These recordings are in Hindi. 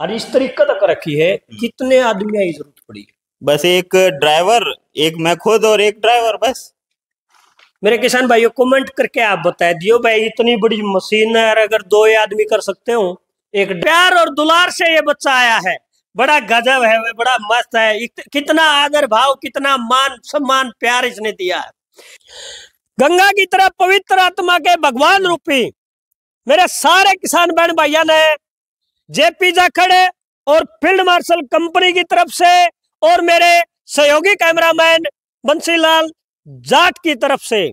और इस तरीके तक रखी है हम्म। कितने आदमी की जरूरत पड़ी है बस एक ड्राइवर एक मैं खुद और एक ड्राइवर बस मेरे किसान भाइयों कमेंट करके आप बता दियो भाई इतनी बड़ी मशीन है अगर दो आदमी कर सकते हो एक प्यार और दुलार से ये बच्चा आया है बड़ा गजब है वे बड़ा मस्त है कितना आदर भाव कितना मान सम्मान प्यार इसने दिया है गंगा की तरह पवित्र आत्मा के भगवान रूपी मेरे सारे किसान बहन भाइया ने जेपी जाखड़ और फील्ड मार्शल कंपनी की तरफ से और मेरे सहयोगी कैमरामैन बंसीलाल जाट की तरफ से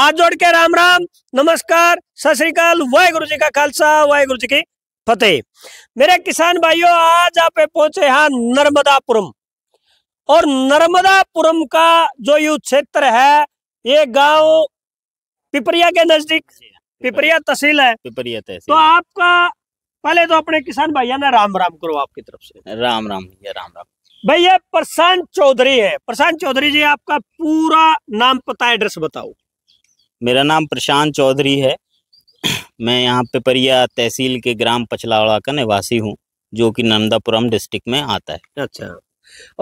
आज जोड़ के राम राम नमस्कार सत श्रीकाल वाहेगुरु जी का खालसा वाहेगुरु जी की फतेह मेरे किसान भाइयों आज आप पहुंचे हैं नर्मदापुरम और नर्मदापुरम का जो यू क्षेत्र है ये गांव पिपरिया के नजदीक पिपरिया तहसील है पिपरिया तहसील तो आपका पहले तो अपने किसान भाइया ने राम राम करो आपकी तरफ से राम राम भैया राम राम भैया प्रशांत चौधरी है प्रशांत चौधरी जी आपका पूरा नाम पता एड्रेस बताओ मेरा नाम प्रशांत चौधरी है मैं यहाँ पे परिया तहसील के ग्राम पचलावाड़ा का निवासी हूँ जो कि नंदापुरम डिस्ट्रिक्ट में आता है अच्छा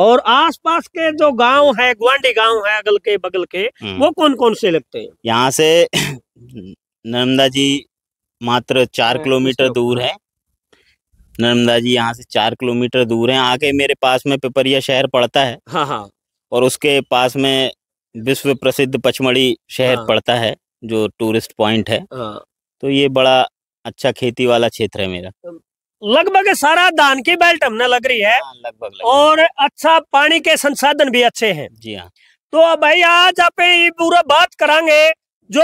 और आसपास के जो गांव है गुआंडी गांव है अगल के बगल हम्म। के वो कौन कौन से लगते हैं यहाँ से नर्मदा जी मात्र चार हाँ, किलोमीटर दूर है नर्मदा जी यहाँ से चार किलोमीटर दूर है आके मेरे पास में पिपरिया शहर पड़ता है हाँ हाँ और उसके पास में विश्व प्रसिद्ध पचमढ़ी शहर हाँ। पड़ता है जो टूरिस्ट पॉइंट है हाँ। तो ये बड़ा अच्छा खेती वाला क्षेत्र है मेरा लगभग सारा धान की बेल्ट हमने लग रही है हाँ, लग और अच्छा पानी के संसाधन भी अच्छे हैं जी हाँ तो भाई आज आप ये पूरा बात करांगे जो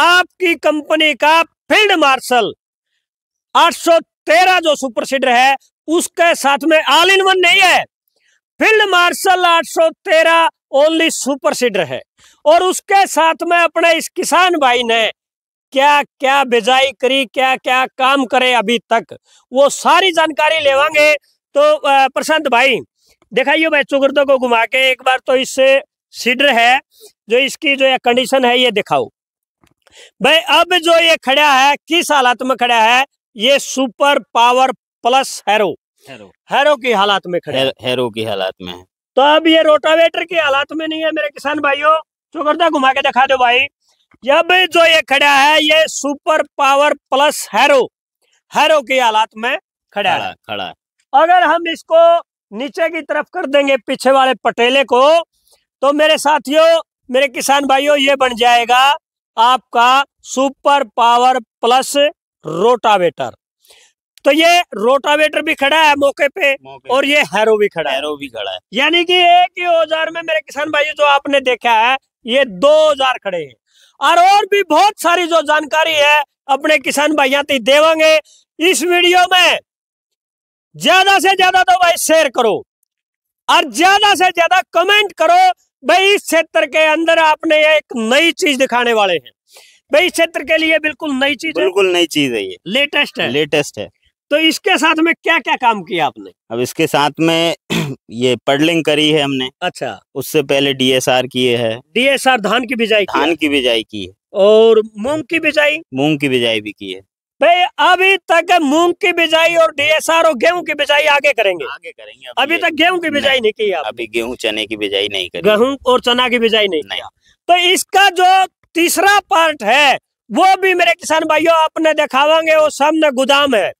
आपकी कंपनी का फील्ड मार्शल आठ तेरा जो सुपर सीडर है उसके साथ में ऑल इन वन नहीं है फील्ड मार्शल आठ सौ तेरह ओनली सुपर सीडर है और उसके साथ में अपने इस किसान भाई ने क्या क्या बिजाई करी क्या क्या काम करे अभी तक वो सारी जानकारी लेवांगे तो प्रशांत भाई दिखाइए भाई चुगर्दों को घुमा के एक बार तो इससे सीडर है जो इसकी जो कंडीशन है ये दिखाओ भाई अब जो ये खड़ा है किस हालात में खड़ा है ये सुपर पावर प्लस हैरो हैरो हैरो की हालात में खड़े हैरो की हालात में है तो अब ये रोटावेटर की हालात में नहीं है मेरे किसान भाइयों करता घुमा के दिखा दो भाई अब जो ये खड़ा है ये सुपर पावर प्लस हैरो हैरो की हालात में खड़ा है खड़ा है अगर हम इसको नीचे की तरफ कर देंगे पीछे वाले पटेले को तो मेरे साथियों मेरे किसान भाइयों ये बन जाएगा आपका सुपर पावर प्लस रोटावेटर तो ये रोटावेटर भी खड़ा है मौके पे मौके और ये हैरो भी खड़ा है हैरो भी खड़ा है यानी कि एक ही औजार में मेरे किसान भाई जो आपने देखा है ये दो औजार खड़े हैं और और भी बहुत सारी जो जानकारी है अपने किसान भाइयों ती देवांगे इस वीडियो में ज्यादा से ज्यादा तो भाई शेयर करो और ज्यादा से ज्यादा कमेंट करो भाई इस क्षेत्र के अंदर आपने एक नई चीज दिखाने वाले हैं भाई क्षेत्र के लिए बिल्कुल नई चीज बिल्कुल नई चीज है ये लेटेस्ट है लेटेस्ट है तो इसके साथ में क्या क्या काम किया आपने अब इसके साथ में ये पडलिंग करी है हमने अच्छा उससे पहले डीएसआर किए है डीएसआर धान की बिजाई धान की बिजाई की है और मूंग की बिजाई मूंग की बिजाई भी की है भाई अभी तक मूंग की बिजाई और डीएसआर और गेहूं की बिजाई आगे करेंगे आगे करेंगे अभी, अभी तक गेहूं की बिजाई नहीं की आप अभी गेहूं चने की बिजाई नहीं करेंगे गेहूं और चना की बिजाई नहीं, नहीं। तो इसका जो तीसरा पार्ट है वो भी मेरे किसान भाइयों आपने देखावांगे वो सामने गोदाम है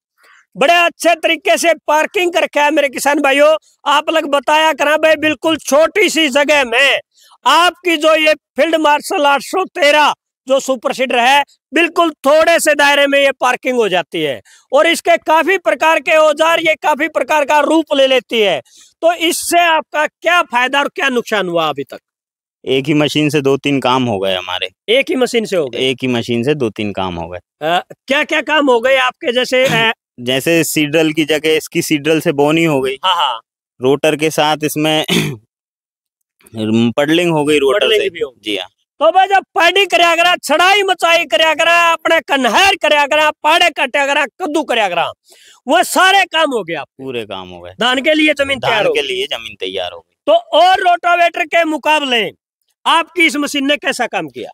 बड़े अच्छे तरीके से पार्किंग करके है मेरे किसान भाइयों आप लोग बताया करा भाई बिल्कुल छोटी सी जगह में आपकी जो ये फील्ड मार्शल आठ सौ तेरह जो सुपर सीडर है बिल्कुल थोड़े से दायरे में ये पार्किंग हो जाती है और इसके काफी प्रकार के औजार ये काफी प्रकार का रूप ले लेती है तो इससे आपका क्या फायदा और क्या नुकसान हुआ अभी तक एक ही मशीन से दो तीन काम हो गए हमारे एक ही मशीन से हो गए एक ही मशीन से दो तीन काम हो गए क्या क्या काम हो गए आपके जैसे जैसे सीड्रल की जगह इसकी सीड्रल से बोनी हो गई हाँ हाँ रोटर के साथ इसमें पडलिंग हो गई रोटर से जी हाँ तो भाई जब पैडी कराया करा छड़ाई मचाई कराया करा अपने कन्हैर कर करा पाड़े काटा करा कद्दू कराया करा वो सारे काम हो गया पूरे काम हो गए धान के लिए जमीन तैयार के लिए जमीन तैयार हो गई तो और रोटावेटर के मुकाबले आपकी इस मशीन ने कैसा काम किया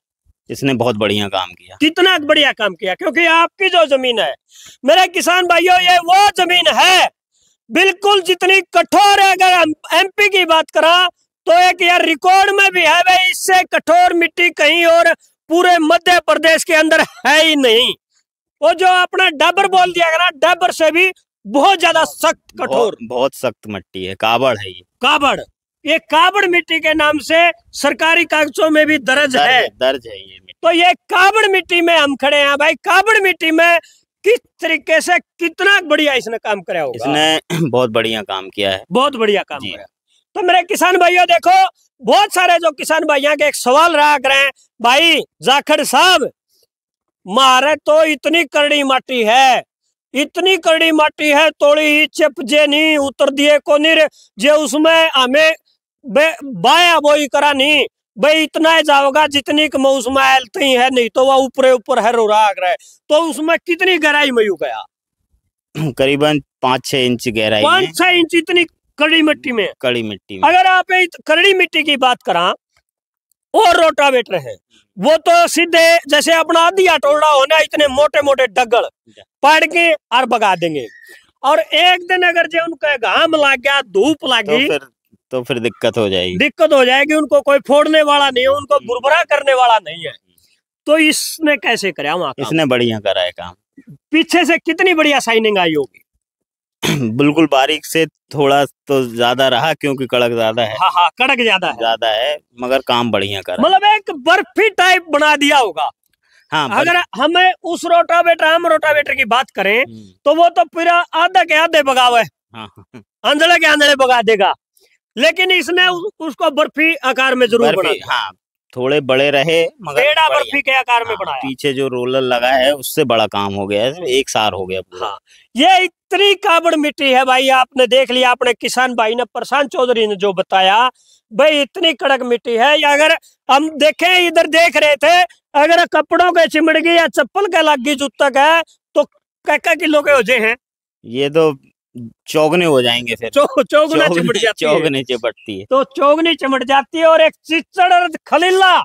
इसने बहुत बढ़िया काम किया कितना बढ़िया काम किया क्योंकि आपकी जो जमीन है मेरे किसान भाइयों ये वो जमीन है बिल्कुल जितनी कठोर है अगर एमपी की बात करा तो एक यार रिकॉर्ड में भी है भाई इससे कठोर मिट्टी कहीं और पूरे मध्य प्रदेश के अंदर है ही नहीं वो जो अपना डबर बोल दिया गया ना से भी बहुत ज्यादा सख्त कठोर बहुत, बहुत सख्त मिट्टी है काबड़ है ये काबड़ ये काबड़ मिट्टी के नाम से सरकारी कागजों में भी दर्ज है दर्ज है ये तो ये काबड़ मिट्टी में हम खड़े हैं भाई काबड़ मिट्टी में किस तरीके से कितना बढ़िया इसने काम कराया होगा इसने बहुत बढ़िया काम किया है बहुत बढ़िया काम किया तो मेरे किसान भाइयों देखो बहुत सारे जो किसान भाइयों के एक सवाल रहा कर भाई जाखड़ साहब मारे तो इतनी करड़ी माटी है इतनी करड़ी माटी है तोड़ी चिप जे नहीं उतर दिए को निर जे उसमें हमें बाया बोई करानी भाई इतना ही जाओगा जितनी की उसमें आलती है नहीं तो वह ऊपर ऊपर हर राग रहे तो उसमें कितनी गहराई में गया करीबन पांच छह इंच गहराई पांच छह इंच इतनी कड़ी मिट्टी में कड़ी मिट्टी में। अगर आप कड़ी मिट्टी की बात करा और रोटावेटर है वो तो सीधे जैसे अपना आधिया टोड़ा होना इतने मोटे मोटे डगल पड़ के और बगा देंगे और एक दिन अगर जो उनका घाम लग गया धूप लगी तो तो फिर दिक्कत हो जाएगी दिक्कत हो जाएगी उनको कोई फोड़ने वाला नहीं है उनको बुरबरा करने वाला नहीं है तो इसने कैसे कराया वहां इसने बढ़िया करा है काम पीछे से कितनी बढ़िया साइनिंग आई होगी बिल्कुल बारीक से थोड़ा तो ज्यादा रहा क्योंकि कड़क ज्यादा है हाँ हाँ कड़क ज्यादा है ज्यादा है मगर काम बढ़िया कर मतलब एक बर्फी टाइप बना दिया होगा हाँ अगर हमें उस रोटावेटर हम रोटावेटर की बात करें हम्म। तो वो तो पूरा आधा के आधे बगावे हाँ, हाँ, अंजड़े के अंजड़े बगा देगा लेकिन इसने हम्म। उसको बर्फी आकार में जरूर बना हाँ थोड़े बड़े रहे मगर पेड़ा बर्फी के आकार में हाँ, बनाया पीछे जो रोलर लगा है उससे बड़ा काम हो गया है एक सार हो गया हाँ ये इतनी काबड़ मिट्टी है भाई आपने देख लिया अपने किसान भाई ने प्रशांत चौधरी ने जो बताया भाई इतनी कड़क मिट्टी है या अगर हम देखें इधर देख रहे थे अगर कपड़ों के चिमड़ गई या चप्पल के लग गई जूतक है तो क्या किलो के हो जे हैं ये तो चौगने हो जाएंगे फिर चौ, चौगने चिमट जाती चौगने चिमटती है तो चौगने चिमट जाती है और एक चिचड़ खलीला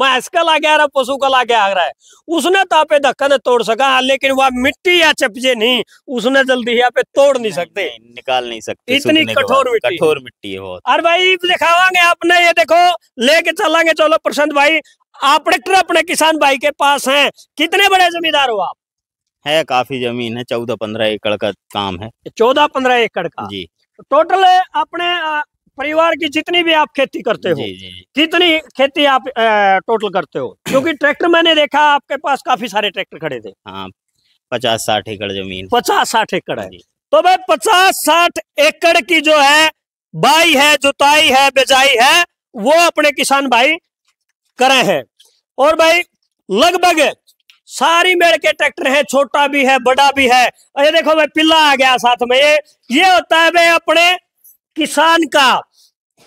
मैं इसका आ रहा पशु का लागे आ रहा है उसने तो आप धक्का ने तो तोड़ सका लेकिन वह मिट्टी या चपजे नहीं उसने जल्दी यहाँ पे तोड़ नहीं सकते निकाल नहीं सकते इतनी कठोर मिट्टी कठोर मिट्टी है अरे भाई दिखावांगे आपने ये देखो लेके चलेंगे चलो प्रशांत भाई आप ट्रैक्टर अपने किसान भाई के पास हैं कितने बड़े जमींदार हो आप है काफी जमीन है चौदह पंद्रह एकड़ का काम है चौदह पंद्रह एकड़ का जी टोटल अपने परिवार की जितनी भी आप खेती करते हो कितनी खेती आप टोटल करते हो क्योंकि ट्रैक्टर मैंने देखा आपके पास काफी सारे ट्रैक्टर खड़े थे हाँ पचास साठ एकड़ जमीन पचास साठ एकड़ है तो भाई पचास साठ एकड़ की जो है बाई है जुताई है बेजाई है वो अपने किसान भाई करे हैं और भाई लगभग सारी मेड़ के ट्रैक्टर है छोटा भी है बड़ा भी है ये देखो मैं पिल्ला आ गया साथ में ये ये होता है भाई अपने किसान का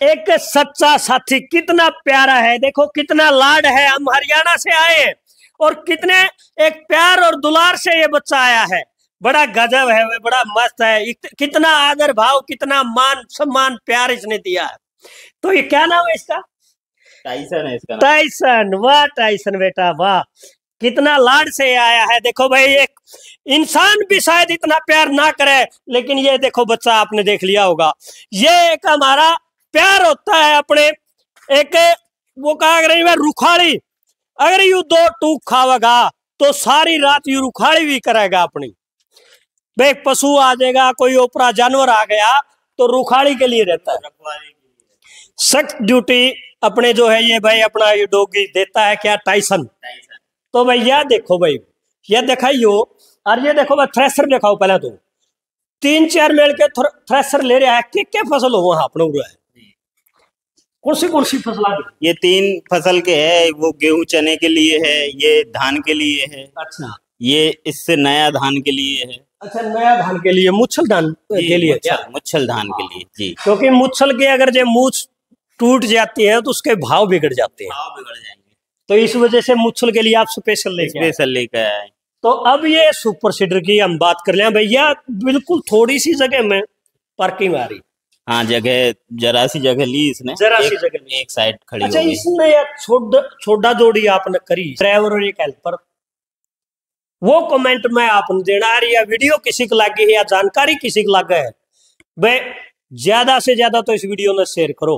एक सच्चा साथी कितना प्यारा है देखो कितना लाड है हम हरियाणा से आए हैं और कितने एक प्यार और दुलार से ये बच्चा आया है बड़ा गजब है बड़ा मस्त है कितना आदर भाव कितना मान सम्मान प्यार इसने दिया है तो ये क्या नाम है इसका टाइसन है इसका टाइसन वाह टाइसन बेटा वाह कितना लाड से आया है देखो भाई एक इंसान भी शायद इतना प्यार ना करे लेकिन ये देखो बच्चा आपने देख लिया होगा ये एक हमारा प्यार होता है अपने एक वो कहा रही मैं रुखाड़ी अगर यू दो टूक खावेगा तो सारी रात यू रुखाड़ी भी करेगा अपनी भाई पशु आ जाएगा कोई ओपरा जानवर आ गया तो रुखाड़ी के लिए रहता है सख्त ड्यूटी अपने जो है ये भाई अपना ये डोगी देता है क्या टाइसन तो भाई यह देखो भाई यह दिखाइयो और ये देखो भाई थ्रेसर देखाओ पहले तो तीन चार मेल के थ्रेसर ले रहा है कि क्या फसल हो वहां अपना है कौन सी कौन सी फसल ये तीन फसल के है वो गेहूं चने के लिए है ये धान के लिए है अच्छा ये इससे नया धान के लिए है अच्छा नया धान के लिए मुच्छल धान के लिए अच्छा। मुच्छल धान के लिए जी क्योंकि मुच्छल के अगर जो मूछ टूट जाती है तो उसके भाव बिगड़ जाते हैं भाव बिगड़ जाए तो इस वजह से मुच्छल के लिए आप स्पेशल लेके स्पेशल लेके आए तो अब ये सुपर सीडर की हम बात कर ले भैया बिल्कुल थोड़ी सी जगह में पार्किंग आ रही हाँ जगह जरा सी जगह ली इसने जरा सी जगह एक साइड खड़ी अच्छा इसने छोटा जोड़ी आपने करी ड्राइवर और एक हेल्पर वो कमेंट में आपने देना है या वीडियो किसी को लागे है या जानकारी किसी को लागे है वे ज्यादा से ज्यादा तो इस वीडियो ने शेयर करो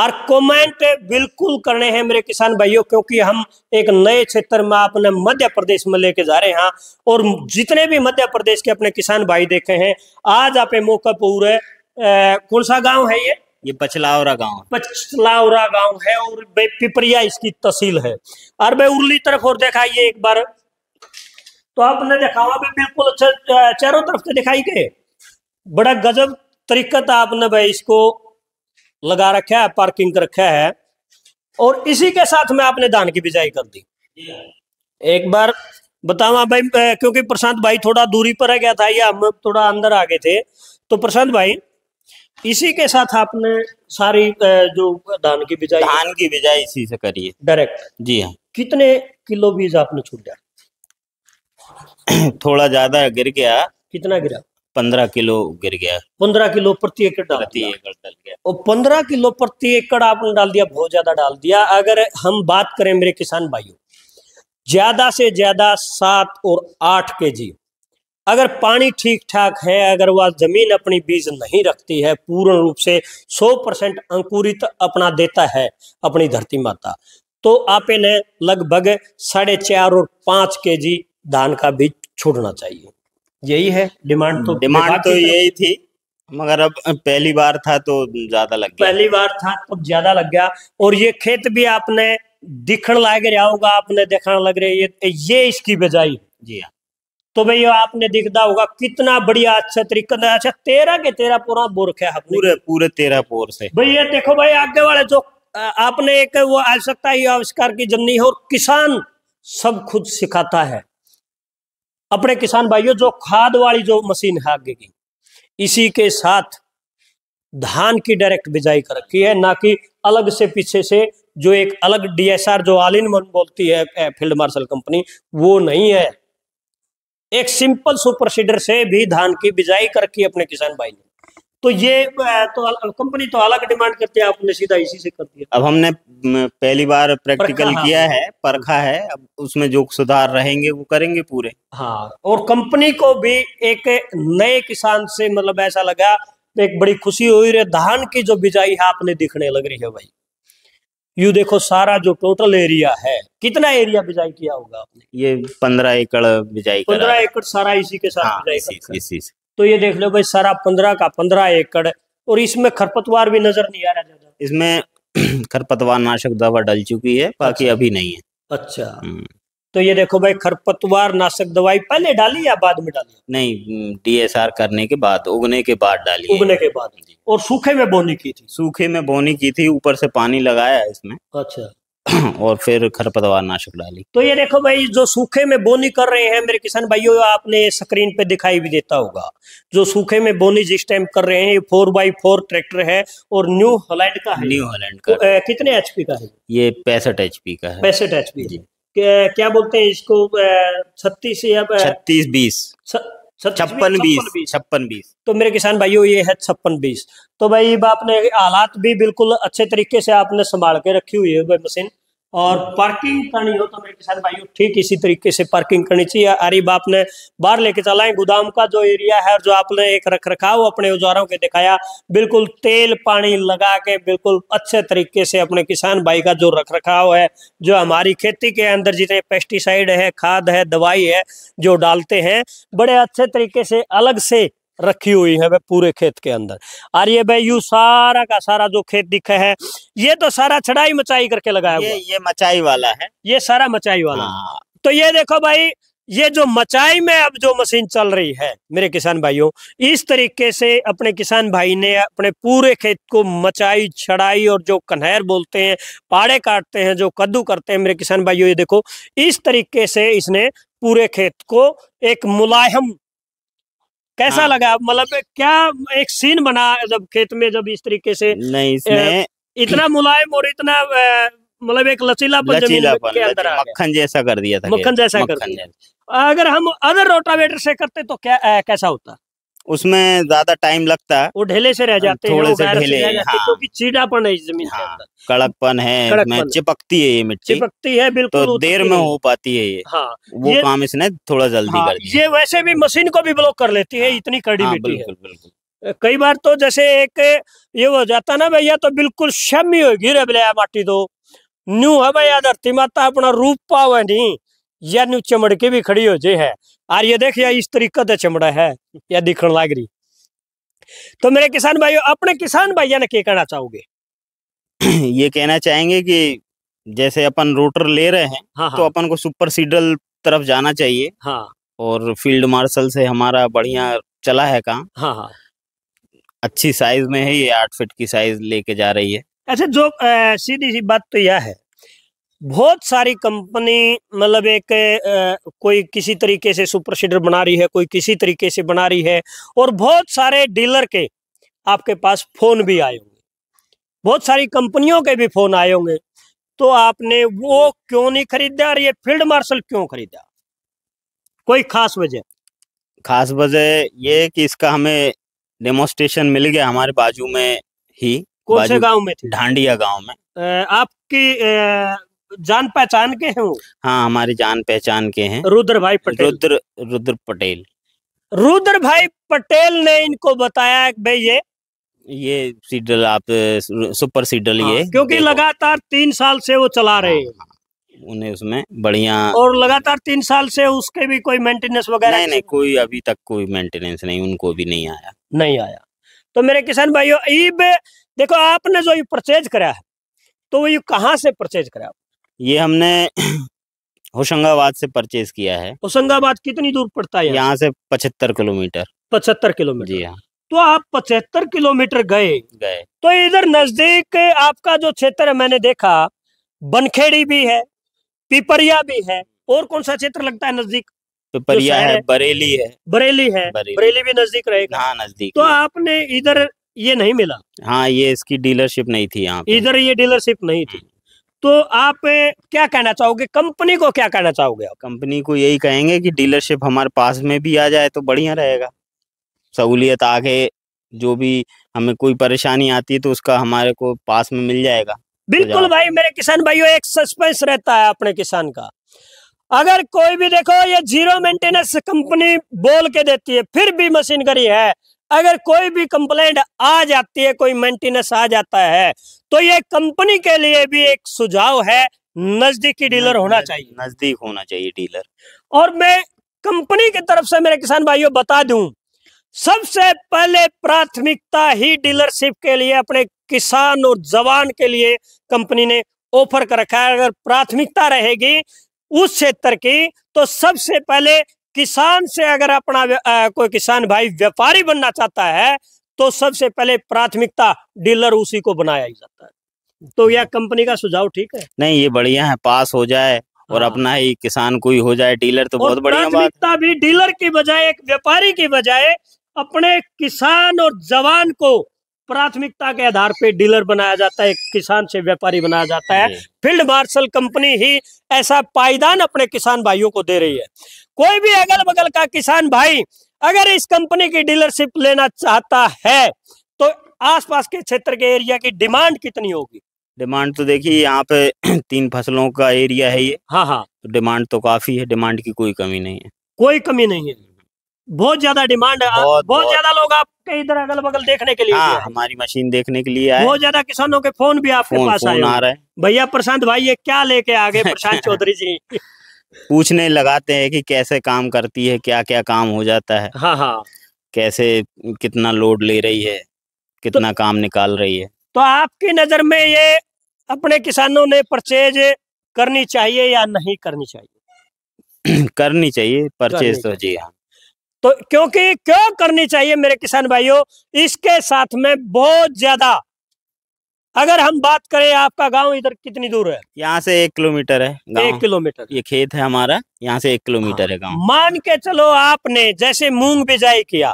और कमेंट बिल्कुल करने हैं मेरे किसान भाइयों क्योंकि हम एक नए क्षेत्र में अपने मध्य प्रदेश में लेके जा रहे हैं और जितने भी मध्य प्रदेश के अपने किसान भाई देखे हैं आज आप मौका पूरे कौन सा गांव है ये ये पचलावरा गांव पचलावरा गांव है और पिपरिया इसकी तहसील है और भाई उर्ली तरफ और ये एक बार तो आपने देखा हुआ बिल्कुल अच्छा, चारों तरफ से दिखाई के बड़ा गजब तरीका था आपने भाई इसको लगा रखा है पार्किंग रखा है और इसी के साथ में आपने धान की बिजाई कर दी एक बार बतावा भाई क्योंकि प्रशांत भाई थोड़ा दूरी पर रह गया था या हम थोड़ा अंदर आ गए थे तो प्रशांत भाई इसी के साथ आपने सारी जो धान की बिजाई धान की बिजाई इसी से करी है डायरेक्ट जी हाँ कितने किलो बीज आपने छूट दिया थोड़ा ज्यादा गिर गया कितना गिरा पंद्रह किलो गिर गया पंद्रह किलो प्रति एकड़ डाल दिया गया और पंद्रह किलो प्रति एकड़ आपने डाल दिया बहुत ज्यादा डाल दिया अगर हम बात करें मेरे किसान भाइयों ज्यादा से ज्यादा सात और आठ के जी अगर पानी ठीक ठाक है अगर वह जमीन अपनी बीज नहीं रखती है पूर्ण रूप से 100 परसेंट अंकुरित अपना देता है अपनी धरती माता तो आप इन्हें लगभग साढ़े चार और पांच के जी धान का बीज छोड़ना चाहिए यही है डिमांड तो हम्म। डिमांड तो यही थी मगर अब पहली बार था तो ज्यादा लग गया पहली बार था तो ज्यादा लग गया और ये खेत भी आपने दिखण लाग रहा होगा आपने देखा लग रहे ये ये इसकी बजाई जी हाँ तो भाई आपने दिखता होगा कितना बढ़िया अच्छा तरीका अच्छा तेरह के तेरह पोरा बोरख है पूरे पूरे तेरह पोर से भाई ये देखो भाई आगे वाले जो आपने एक वो आवश्यकता ही आविष्कार की जमनी है और किसान सब खुद सिखाता है अपने किसान भाइयों जो खाद वाली जो मशीन है आगे की इसी के साथ धान की डायरेक्ट बिजाई कर रखी है ना कि अलग से पीछे से जो एक अलग डीएसआर जो आलिन बोलती है फील्ड मार्शल कंपनी वो नहीं है एक सिंपल सुपरसीडर से भी धान की बिजाई करके अपने किसान भाई ने तो ये तो कंपनी तो अलग डिमांड करती है आपने सीधा इसी से कर दिया अब हमने पहली बार प्रैक्टिकल हाँ। किया है परखा है अब उसमें जो सुधार रहेंगे वो करेंगे पूरे हाँ और कंपनी को भी एक नए किसान से मतलब ऐसा लगा एक बड़ी खुशी हुई रे धान की जो बिजाई है आपने दिखने लग रही है भाई यू देखो सारा जो टोटल एरिया है कितना एरिया बिजाई किया होगा आपने ये पंद्रह एकड़ बिजाई पंद्रह एकड़ सारा इसी के साथ हाँ, इसी, इसी, से तो ये देख लो भाई सारा पंद्रह का पंद्रह एकड़ और इसमें खरपतवार भी नजर नहीं आ रहा ज्यादा इसमें खरपतवार नाशक दवा डल चुकी है बाकी अच्छा। अभी नहीं है अच्छा हम्म। तो ये देखो भाई खरपतवार नाशक दवाई पहले डाली या बाद में डाली नहीं डीएसआर हम्म, करने के बाद उगने के बाद डाली उगने के बाद और सूखे में बोनी की थी सूखे में बोनी की थी ऊपर से पानी लगाया इसमें अच्छा और फिर खरपतवार नाशक डाली तो ये देखो भाई जो सूखे में बोनी कर रहे हैं मेरे किसान भाइयों आपने स्क्रीन पे दिखाई भी देता होगा जो सूखे में बोनी जिस टाइम कर रहे हैं ये फोर बाई फोर ट्रैक्टर है और न्यू हॉलैंड का है न्यू हॉलैंड का तो, ए, कितने एच का है ये पैंसठ एच का है पैंसठ एच क्या बोलते हैं इसको छत्तीस या छत्तीस बीस छप्पन बीस छप्पन बीस तो मेरे किसान भाइयों ये है छप्पन बीस तो भाई आपने हालात भी बिल्कुल अच्छे तरीके से आपने संभाल के रखी हुई है मशीन और पार्किंग करनी हो तो मेरे किसान भाइयों ठीक इसी तरीके से पार्किंग करनी चाहिए अरीब आपने बाहर लेके चला है गोदाम का जो एरिया है जो आपने एक रख रखाव अपने औजारों के दिखाया बिल्कुल तेल पानी लगा के बिल्कुल अच्छे तरीके से अपने किसान भाई का जो रख रखाव है जो हमारी खेती के अंदर जितने पेस्टिसाइड है खाद है दवाई है जो डालते हैं बड़े अच्छे तरीके से अलग से रखी हुई है भाई पूरे खेत के अंदर और ये भाई यू सारा का सारा जो खेत दिखा है ये तो सारा चढ़ाई मचाई करके लगाया ये, हुआ ये मचाई वाला है ये सारा मचाई वाला हाँ। तो ये देखो भाई ये जो मचाई में अब जो मशीन चल रही है मेरे किसान भाइयों इस तरीके से अपने किसान भाई ने अपने पूरे खेत को मचाई छड़ाई और जो कन्हैर बोलते हैं पाड़े काटते हैं जो कद्दू करते हैं मेरे किसान भाइयों ये देखो इस तरीके से इसने पूरे खेत को एक मुलायम कैसा हाँ। लगा मतलब क्या एक सीन बना जब खेत में जब इस तरीके से नहीं इसमें इतना मुलायम और इतना मतलब एक लचीलापन लचीलापन लचीला मक्खन जैसा कर दिया था मक्खन जैसा कर दिया अगर हम अदर रोटावेटर से करते तो क्या कैसा होता उसमें ज्यादा टाइम लगता है वो ढेले से रह जाते थोड़े से ढेले हाँ। क्योंकि है जमीन हाँ, कड़कपन है चिपकती है ये मिट्टी चिपकती है बिल्कुल तो, तो देर में हो पाती है ये हाँ, वो ये, काम इसने थोड़ा जल्दी हाँ, कर ये वैसे भी मशीन को भी ब्लॉक कर लेती है हाँ। इतनी कड़ी हाँ, मिट्टी बिल्कुल बिल्कुल कई बार तो जैसे एक ये हो जाता ना भैया तो बिल्कुल शमी होगी रे बिलया माटी तो न्यू है भैया धरती माता अपना रूप पावे नहीं या न्यू चमड़ के भी खड़ी हो जाए है और ये देख इस तरीका का चमड़ा है या दिख लाग रही तो मेरे किसान भाइयों अपने किसान भाइयों ने क्या कहना चाहोगे ये कहना चाहेंगे कि जैसे अपन रोटर ले रहे हैं हाँ तो हाँ। तो अपन को सुपर सीडल तरफ जाना चाहिए हाँ और फील्ड मार्शल से हमारा बढ़िया चला है काम हाँ हाँ अच्छी साइज में है ये आठ फीट की साइज लेके जा रही है अच्छा जो आ, सीधी सी बात तो यह है बहुत सारी कंपनी मतलब एक ए, कोई किसी तरीके से सुपर सीडर बना रही है कोई किसी तरीके से बना रही है और बहुत सारे डीलर के आपके पास फोन भी आए होंगे बहुत सारी कंपनियों के भी फोन आए होंगे तो आपने वो क्यों नहीं खरीदा और ये फील्ड मार्शल क्यों खरीदा कोई खास वजह खास वजह ये कि इसका हमें डेमोस्ट्रेशन मिल गया हमारे बाजू में ही कौन से गांव में ढांडिया गांव में आपकी जान पहचान के हैं वो हाँ हमारे जान पहचान के हैं रुद्र भाई पटेल रुद्र रुद्र पटेल रुद्र भाई पटेल ने इनको बताया भाई ये ये सीडल आप सुपर सीडल हाँ, ये क्योंकि लगातार तीन साल से वो चला रहे हाँ, हैं हाँ, हाँ, उन्हें उसमें बढ़िया और लगातार तीन साल से उसके भी कोई मेंटेनेंस वगैरह नहीं नहीं कोई अभी तक कोई मेंटेनेंस नहीं उनको भी नहीं आया नहीं आया तो मेरे किसान भाइयों ईब देखो आपने जो ये परचेज कराया है तो वो ये कहाँ से परचेज कराया ये हमने होशंगाबाद से परचेज किया है होशंगाबाद कितनी दूर पड़ता है यहाँ से पचहत्तर किलोमीटर पचहत्तर किलोमीटर जी हाँ तो आप पचहत्तर किलोमीटर गए गए तो इधर नजदीक आपका जो क्षेत्र है मैंने देखा बनखेड़ी भी है पिपरिया भी है और कौन सा क्षेत्र लगता है नजदीक पिपरिया है बरेली है बरेली है बरेली, बरेली भी नजदीक रहेगा हाँ नजदीक तो आपने इधर ये नहीं मिला हाँ ये इसकी डीलरशिप नहीं थी यहाँ इधर ये डीलरशिप नहीं थी हाँ। तो आप क्या कहना चाहोगे कंपनी को क्या कहना चाहोगे आप कंपनी को यही कहेंगे कि डीलरशिप हमारे पास में भी आ जाए तो बढ़िया रहेगा सहूलियत आगे जो भी हमें कोई परेशानी आती है तो उसका हमारे को पास में मिल जाएगा बिल्कुल तो भाई मेरे किसान भाइयों एक सस्पेंस रहता है अपने किसान का अगर कोई भी देखो ये जीरो मेंटेनेंस कंपनी बोल के देती है फिर भी मशीनरी है अगर कोई भी कंप्लेंट आ जाती है कोई मेंटेनेंस आ जाता है तो ये कंपनी के लिए भी एक सुझाव है नजदीकी डीलर होना चाहिए नजदीक होना चाहिए डीलर और मैं कंपनी की तरफ से मेरे किसान भाइयों बता दूं सबसे पहले प्राथमिकता ही डीलरशिप के लिए अपने किसान और जवान के लिए कंपनी ने ऑफर कर रखा है अगर प्राथमिकता रहेगी उस क्षेत्र की तो सबसे पहले किसान से अगर अपना आ, कोई किसान भाई व्यापारी बनना चाहता है तो सबसे पहले प्राथमिकता डीलर उसी को बनाया ही जाता है तो यह हम्म। कंपनी का सुझाव ठीक है नहीं ये बढ़िया है पास हो जाए और हाँ। अपना ही किसान कोई हो जाए डीलर तो बहुत बढ़िया बात भी डीलर की बजाय एक व्यापारी की बजाय अपने किसान और जवान को प्राथमिकता के आधार पे डीलर बनाया जाता है किसान से व्यापारी बनाया जाता है फील्ड मार्शल कंपनी ही ऐसा पायदान अपने किसान भाइयों को दे रही है कोई भी अगल बगल का किसान भाई अगर इस कंपनी की डीलरशिप लेना चाहता है तो आसपास के क्षेत्र के एरिया की डिमांड कितनी होगी डिमांड तो देखिए यहाँ पे तीन फसलों का एरिया है ये हाँ हाँ तो डिमांड तो काफी है डिमांड की कोई कमी नहीं है कोई कमी नहीं है बहुत ज्यादा डिमांड है बहुत, बहुत ज्यादा लोग आपके इधर अगल बगल देखने के लिए आ, हाँ, हमारी मशीन देखने के लिए बहुत ज्यादा किसानों के फोन भी आपके फोन, पास फोन आ रहे हैं भैया प्रशांत भाई ये क्या लेके आ गए प्रशांत चौधरी जी पूछने लगाते हैं कि कैसे काम करती है क्या क्या काम हो जाता है हाँ हाँ कैसे कितना लोड ले रही है कितना तो काम निकाल रही है तो आपकी नजर में ये अपने किसानों ने परचेज करनी चाहिए या नहीं करनी चाहिए करनी चाहिए परचेज तो जी हाँ तो क्योंकि क्यों करनी चाहिए मेरे किसान भाइयों इसके साथ में बहुत ज्यादा अगर हम बात करें आपका गांव इधर कितनी दूर है यहाँ से एक किलोमीटर है एक किलोमीटर ये खेत है हमारा यहाँ से एक किलोमीटर हाँ। है गांव मान के चलो आपने जैसे मूंग बिजाई किया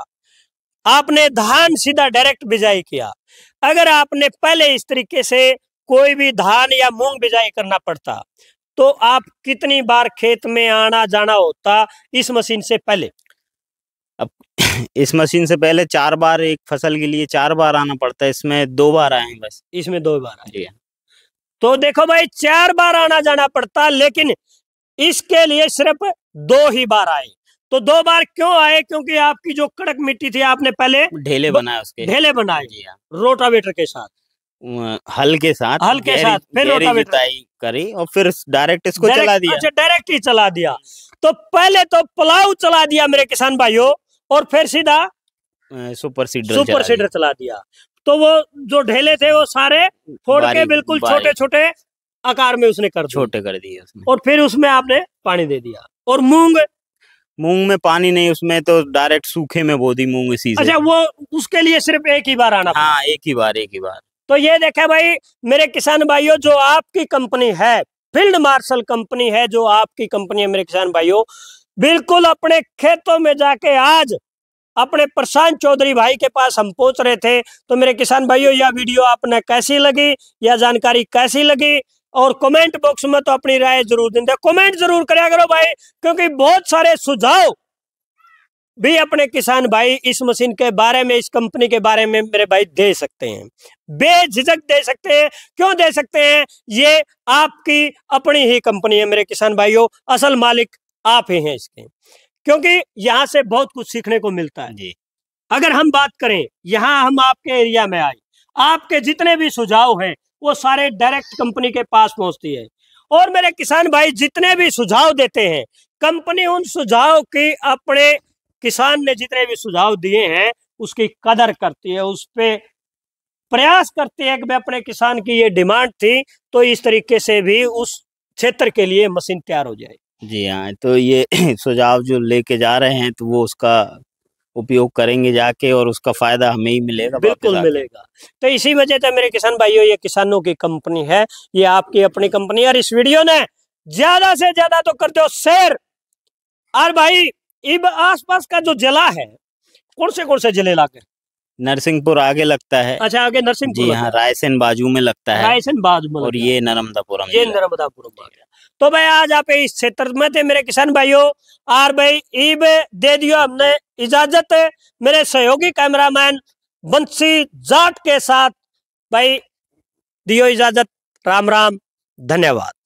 आपने धान सीधा डायरेक्ट बिजाई किया अगर आपने पहले इस तरीके से कोई भी धान या मूंग बिजाई करना पड़ता तो आप कितनी बार खेत में आना जाना होता इस मशीन से पहले इस मशीन से पहले चार बार एक फसल के लिए चार बार आना पड़ता है इसमें दो बार आए हैं बस इसमें दो बार आए तो देखो भाई चार बार आना जाना पड़ता लेकिन इसके लिए सिर्फ दो ही बार आए तो दो बार क्यों आए क्योंकि आपकी जो कड़क मिट्टी थी आपने पहले ढेले बनाए उसके ढेले बनाए हाँ। रोटावेटर के साथ हल के साथ हल के साथ फिर रोटावेटर करी और फिर डायरेक्ट इसको चला दिया अच्छा डायरेक्ट ही चला दिया तो पहले तो पुलाव चला दिया मेरे किसान भाइयों और फिर सीधा सुपर सीडर सुपर सीडर चला दिया तो वो जो ढेले थे वो सारे फोड़ के बिल्कुल छोटे छोटे आकार में उसने कर छोटे कर दिए और फिर उसमें आपने पानी दे दिया और मूंग मूंग में पानी नहीं उसमें तो डायरेक्ट सूखे में बो दी मूंग इसी अच्छा वो उसके लिए सिर्फ एक ही बार आना हाँ एक ही बार एक ही बार तो ये देखे भाई मेरे किसान भाइयों जो आपकी कंपनी है फील्ड मार्शल कंपनी है जो आपकी कंपनी है मेरे किसान भाइयों बिल्कुल अपने खेतों में जाके आज अपने प्रशांत चौधरी भाई के पास हम पहुंच रहे थे तो मेरे किसान भाइयों यह वीडियो आपने कैसी लगी यह जानकारी कैसी लगी और कमेंट बॉक्स में तो अपनी राय जरूर दें कमेंट जरूर करा करो भाई क्योंकि बहुत सारे सुझाव भी अपने किसान भाई इस मशीन के बारे में इस कंपनी के बारे में मेरे भाई दे सकते हैं बेझिझक दे सकते हैं क्यों दे सकते हैं ये आपकी अपनी ही कंपनी है मेरे किसान भाइयों असल मालिक आप हैं इसके क्योंकि यहाँ से बहुत कुछ सीखने को मिलता है जी अगर हम बात करें यहाँ हम आपके एरिया में आए आपके जितने भी सुझाव हैं वो सारे डायरेक्ट कंपनी के पास पहुंचती है और मेरे किसान भाई जितने भी सुझाव देते हैं कंपनी उन सुझाव की अपने किसान ने जितने भी सुझाव दिए हैं उसकी कदर करती है उस पर प्रयास करती है कि भाई अपने किसान की ये डिमांड थी तो इस तरीके से भी उस क्षेत्र के लिए मशीन तैयार हो जाए जी हाँ तो ये सुझाव जो लेके जा रहे हैं तो वो उसका उपयोग करेंगे जाके और उसका फायदा हमें ही मिलेगा बिल्कुल मिलेगा तो इसी वजह से मेरे किसान भाइयों ये किसानों की कंपनी है ये आपकी अपनी कंपनी और इस वीडियो ने ज्यादा से ज्यादा तो कर दो शेयर और भाई इब आसपास का जो जिला है कौन से कौन से जिले लाके नरसिंहपुर आगे लगता है अच्छा आगे नरसिंहपुर जी हाँ रायसेन बाजू में लगता है रायसेन बाजू में और ये नर्मदापुरम ये नर्मदापुरम तो भाई आज आप इस क्षेत्र में थे मेरे किसान भाइयों और भाई ईब दे दियो हमने इजाजत मेरे सहयोगी कैमरामैन बंसी जाट के साथ भाई दियो इजाजत राम राम धन्यवाद